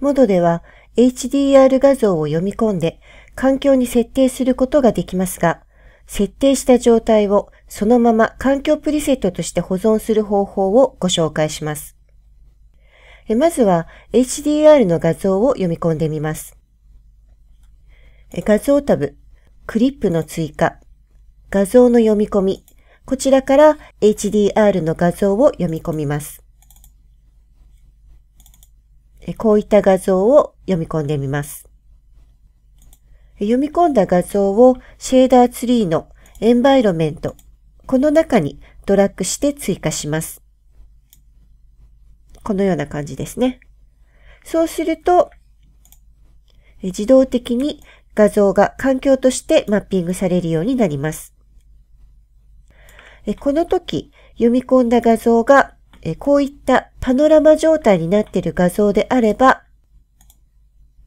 モドでは HDR 画像を読み込んで環境に設定することができますが、設定した状態をそのまま環境プリセットとして保存する方法をご紹介します。まずは HDR の画像を読み込んでみます。画像タブ、クリップの追加、画像の読み込み、こちらから HDR の画像を読み込みます。こういった画像を読み込んでみます。読み込んだ画像をシェーダーツリーのエンバイロメント、この中にドラッグして追加します。このような感じですね。そうすると、自動的に画像が環境としてマッピングされるようになります。この時、読み込んだ画像がこういったパノラマ状態になっている画像であれば、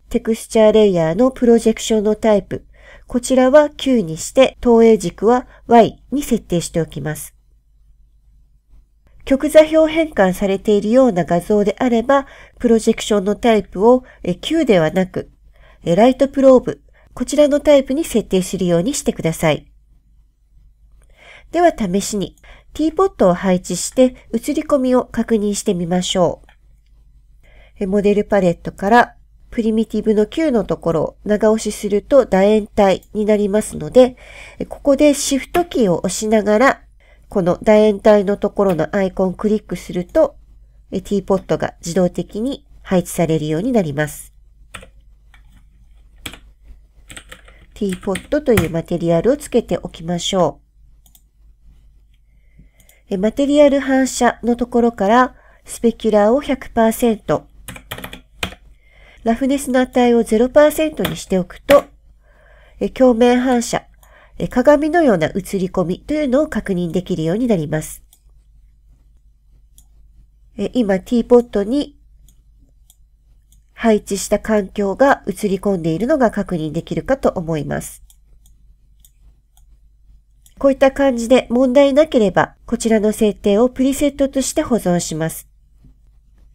テクスチャーレイヤーのプロジェクションのタイプ、こちらは Q にして投影軸は Y に設定しておきます。極座標変換されているような画像であれば、プロジェクションのタイプを Q ではなく、ライトプローブ、こちらのタイプに設定するようにしてください。では試しに、ティーポットを配置して映り込みを確認してみましょう。モデルパレットからプリミティブの9のところを長押しすると楕円体になりますので、ここでシフトキーを押しながら、この楕円体のところのアイコンをクリックすると、ティーポットが自動的に配置されるようになります。ティーポットというマテリアルをつけておきましょう。マテリアル反射のところからスペキュラーを100%、ラフネスの値を0%にしておくと、鏡面反射、鏡のような映り込みというのを確認できるようになります。今、ティーポットに配置した環境が映り込んでいるのが確認できるかと思います。こういった感じで問題なければ、こちらの設定をプリセットとして保存します。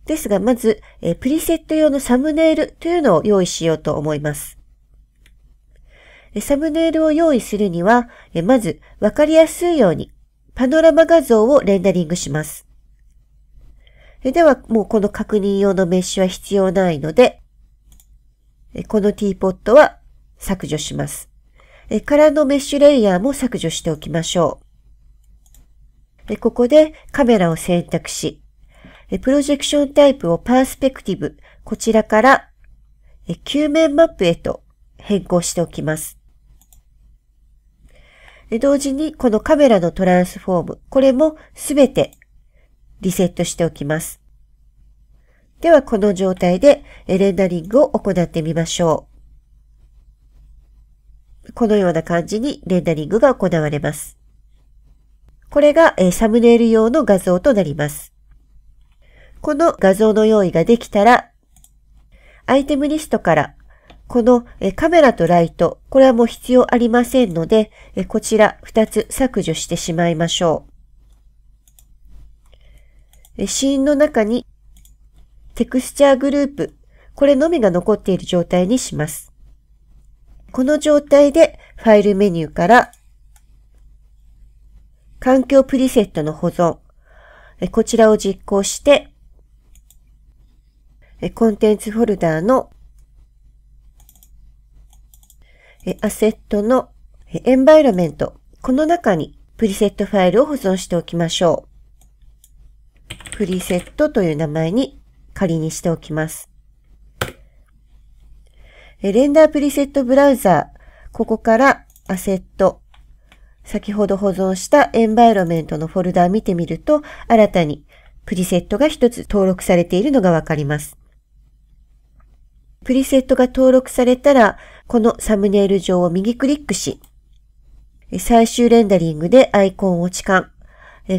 ですが、まず、えプリセット用のサムネイルというのを用意しようと思います。サムネイルを用意するには、まず、わかりやすいように、パノラマ画像をレンダリングします。では、もうこの確認用のメッシュは必要ないので、このティーポットは削除します。えからのメッシュレイヤーも削除しておきましょう。ここでカメラを選択し、えプロジェクションタイプをパースペクティブ、こちらからえ球面マップへと変更しておきます。同時にこのカメラのトランスフォーム、これもすべてリセットしておきます。ではこの状態でレンダリングを行ってみましょう。このような感じにレンダリングが行われます。これが、えサムネイル用の画像となります。この画像の用意ができたら、アイテムリストから、このカメラとライト、これはもう必要ありませんので、こちら2つ削除してしまいましょう。シーンの中にテクスチャーグループ、これのみが残っている状態にします。この状態でファイルメニューから環境プリセットの保存、こちらを実行して、コンテンツフォルダーのアセットのエンバイロメント、この中にプリセットファイルを保存しておきましょう。プリセットという名前に仮にしておきます。レンダープリセットブラウザー、ここからアセット、先ほど保存したエンバイロメントのフォルダー見てみると、新たにプリセットが一つ登録されているのがわかります。プリセットが登録されたら、このサムネイル上を右クリックし、最終レンダリングでアイコンを置換。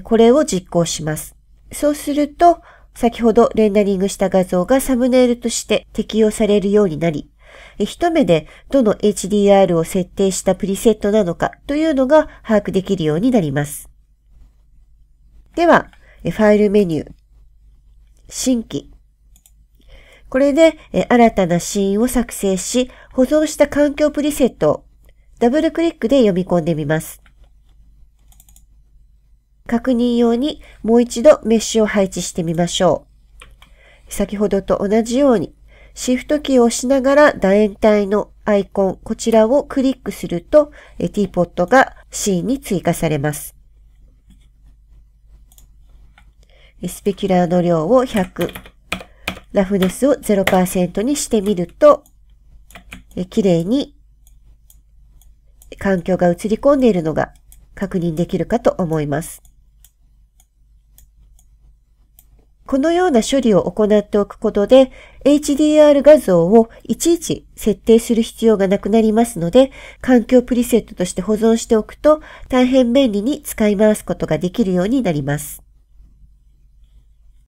これを実行します。そうすると、先ほどレンダリングした画像がサムネイルとして適用されるようになり、一目でどの HDR を設定したプリセットなのかというのが把握できるようになります。では、ファイルメニュー、新規。これで新たなシーンを作成し、保存した環境プリセットをダブルクリックで読み込んでみます。確認用にもう一度メッシュを配置してみましょう。先ほどと同じようにシフトキーを押しながら楕円体のアイコン、こちらをクリックすると、ティーポットがシーンに追加されます。スペキュラーの量を100、ラフネスを0%にしてみると、綺麗に環境が映り込んでいるのが確認できるかと思います。このような処理を行っておくことで、HDR 画像をいちいち設定する必要がなくなりますので、環境プリセットとして保存しておくと大変便利に使い回すことができるようになります。